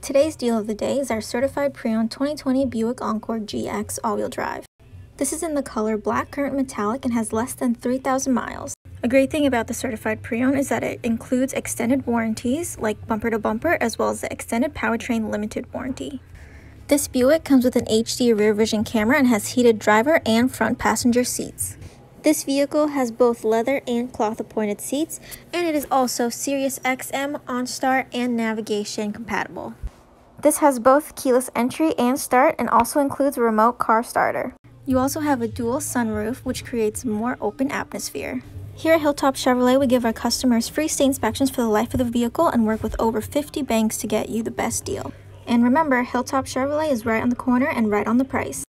Today's deal of the day is our certified pre-owned 2020 Buick Encore GX all-wheel drive. This is in the color black current metallic and has less than 3,000 miles. A great thing about the certified pre-owned is that it includes extended warranties like bumper to bumper as well as the extended powertrain limited warranty. This Buick comes with an HD rear vision camera and has heated driver and front passenger seats. This vehicle has both leather and cloth appointed seats and it is also Sirius XM, OnStar and navigation compatible. This has both keyless entry and start and also includes a remote car starter. You also have a dual sunroof which creates more open atmosphere. Here at Hilltop Chevrolet, we give our customers free state inspections for the life of the vehicle and work with over 50 banks to get you the best deal. And remember, Hilltop Chevrolet is right on the corner and right on the price.